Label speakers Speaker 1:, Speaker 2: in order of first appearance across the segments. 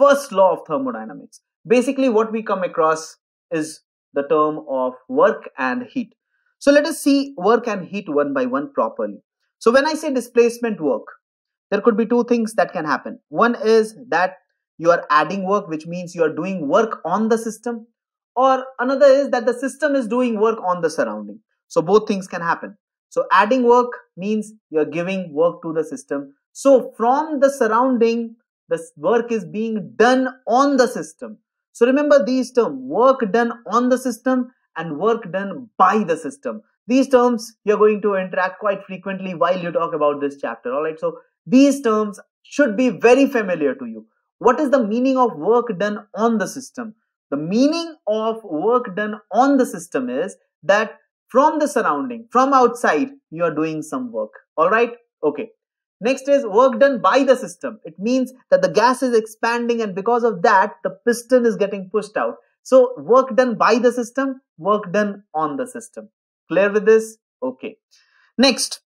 Speaker 1: first law of thermodynamics. Basically, what we come across is the term of work and heat. So let us see work and heat one by one properly. So when I say displacement work, there could be two things that can happen. One is that you are adding work, which means you are doing work on the system. Or another is that the system is doing work on the surrounding. So both things can happen. So adding work means you're giving work to the system. So from the surrounding, the work is being done on the system. So remember these terms, work done on the system and work done by the system. These terms you're going to interact quite frequently while you talk about this chapter. All right. So these terms should be very familiar to you. What is the meaning of work done on the system? The meaning of work done on the system is that from the surrounding, from outside, you are doing some work. All right. Okay. Next is work done by the system. It means that the gas is expanding and because of that, the piston is getting pushed out. So work done by the system, work done on the system. Clear with this? Okay. Next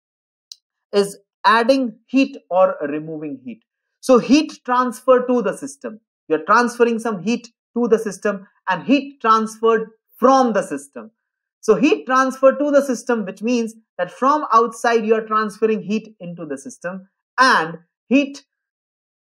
Speaker 1: is adding heat or removing heat. So heat transfer to the system. You're transferring some heat to the system and heat transferred from the system. So heat transfer to the system, which means that from outside you are transferring heat into the system and heat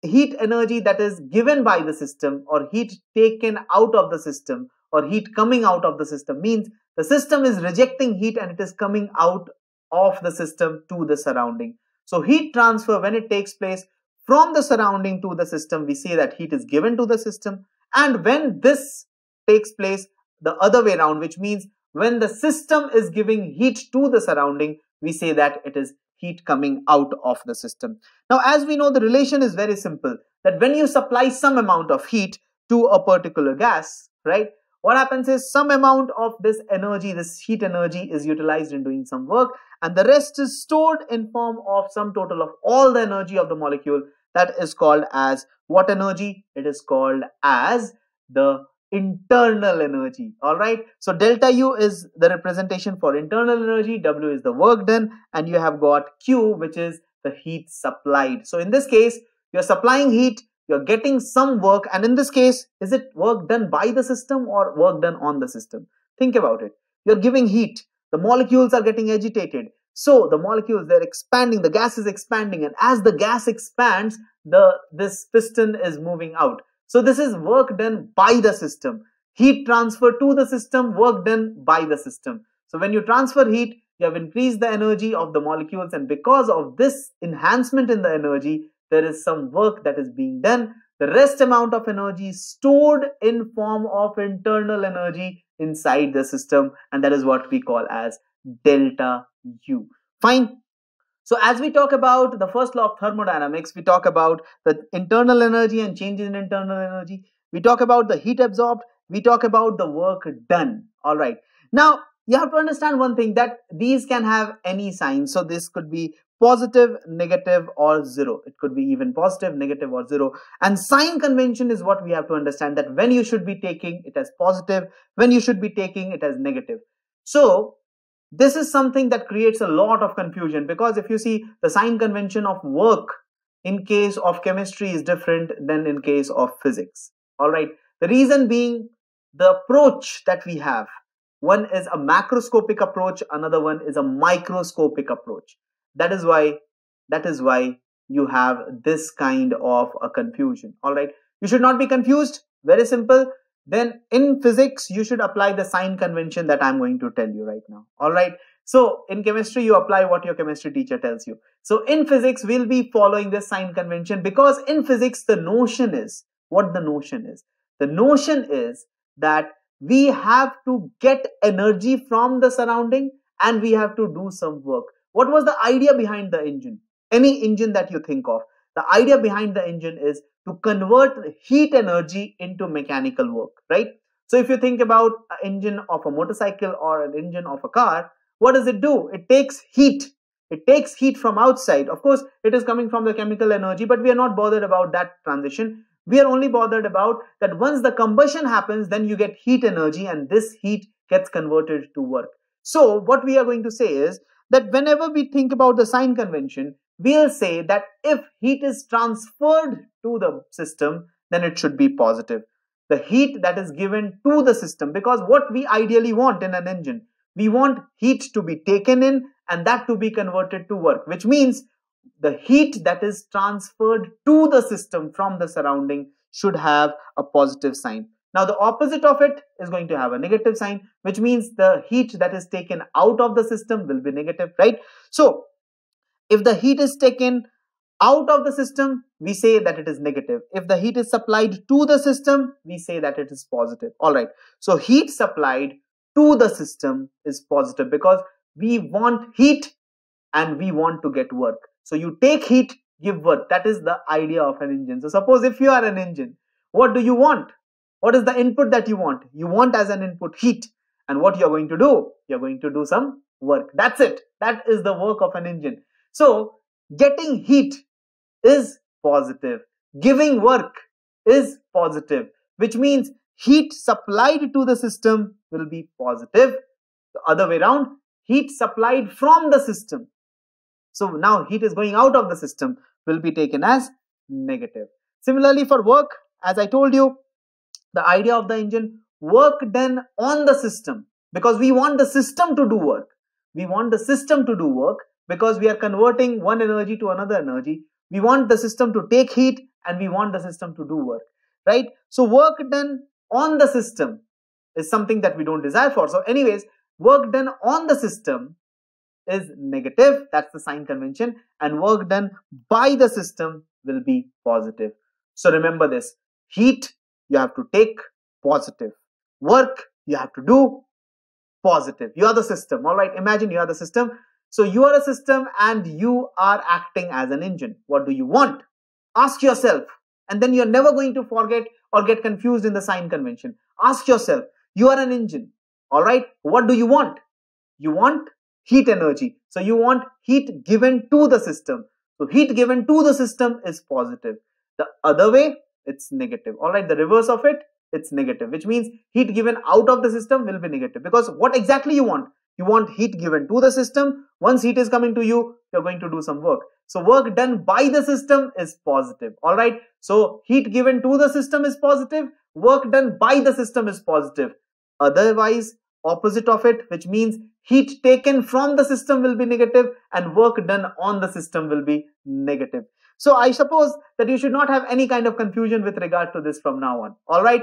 Speaker 1: heat energy that is given by the system or heat taken out of the system or heat coming out of the system means the system is rejecting heat and it is coming out of the system to the surrounding. So heat transfer when it takes place from the surrounding to the system, we say that heat is given to the system. And when this takes place the other way around, which means when the system is giving heat to the surrounding, we say that it is heat coming out of the system. Now, as we know, the relation is very simple that when you supply some amount of heat to a particular gas, right, what happens is some amount of this energy, this heat energy is utilized in doing some work and the rest is stored in form of some total of all the energy of the molecule that is called as what energy? It is called as the internal energy all right so delta u is the representation for internal energy w is the work done and you have got q which is the heat supplied so in this case you're supplying heat you're getting some work and in this case is it work done by the system or work done on the system think about it you're giving heat the molecules are getting agitated so the molecules they're expanding the gas is expanding and as the gas expands the this piston is moving out so this is work done by the system. Heat transfer to the system, work done by the system. So when you transfer heat, you have increased the energy of the molecules and because of this enhancement in the energy, there is some work that is being done. The rest amount of energy is stored in form of internal energy inside the system and that is what we call as delta U. Fine. So as we talk about the first law of thermodynamics, we talk about the internal energy and changes in internal energy. We talk about the heat absorbed. We talk about the work done. All right. Now, you have to understand one thing that these can have any sign. So this could be positive, negative or zero. It could be even positive, negative or zero. And sign convention is what we have to understand that when you should be taking it as positive, when you should be taking it as negative. So this is something that creates a lot of confusion because if you see the sign convention of work in case of chemistry is different than in case of physics. All right. The reason being the approach that we have. One is a macroscopic approach. Another one is a microscopic approach. That is why, that is why you have this kind of a confusion. All right. You should not be confused. Very simple then in physics you should apply the sign convention that i'm going to tell you right now all right so in chemistry you apply what your chemistry teacher tells you so in physics we'll be following this sign convention because in physics the notion is what the notion is the notion is that we have to get energy from the surrounding and we have to do some work what was the idea behind the engine any engine that you think of the idea behind the engine is to convert heat energy into mechanical work, right? So if you think about an engine of a motorcycle or an engine of a car, what does it do? It takes heat. It takes heat from outside. Of course, it is coming from the chemical energy, but we are not bothered about that transition. We are only bothered about that once the combustion happens, then you get heat energy and this heat gets converted to work. So what we are going to say is that whenever we think about the sign convention, we'll say that if heat is transferred to the system, then it should be positive. The heat that is given to the system, because what we ideally want in an engine, we want heat to be taken in and that to be converted to work, which means the heat that is transferred to the system from the surrounding should have a positive sign. Now the opposite of it is going to have a negative sign, which means the heat that is taken out of the system will be negative, right? So if the heat is taken out of the system, we say that it is negative. If the heat is supplied to the system, we say that it is positive. All right. So heat supplied to the system is positive because we want heat and we want to get work. So you take heat, give work. That is the idea of an engine. So suppose if you are an engine, what do you want? What is the input that you want? You want as an input heat. And what you're going to do? You're going to do some work. That's it. That is the work of an engine. So getting heat is positive. Giving work is positive, which means heat supplied to the system will be positive. The other way around, heat supplied from the system. So now heat is going out of the system will be taken as negative. Similarly for work, as I told you, the idea of the engine work done on the system because we want the system to do work. We want the system to do work because we are converting one energy to another energy. We want the system to take heat and we want the system to do work, right? So work done on the system is something that we don't desire for. So anyways, work done on the system is negative. That's the sign convention and work done by the system will be positive. So remember this heat you have to take positive work you have to do positive you are the system all right imagine you are the system so you are a system and you are acting as an engine. What do you want? Ask yourself. And then you're never going to forget or get confused in the sign convention. Ask yourself, you are an engine. All right. What do you want? You want heat energy. So you want heat given to the system. So heat given to the system is positive. The other way, it's negative. All right. The reverse of it, it's negative, which means heat given out of the system will be negative because what exactly you want? You want heat given to the system. Once heat is coming to you, you're going to do some work. So work done by the system is positive. All right. So heat given to the system is positive. Work done by the system is positive. Otherwise, opposite of it, which means heat taken from the system will be negative and work done on the system will be negative. So I suppose that you should not have any kind of confusion with regard to this from now on. All right.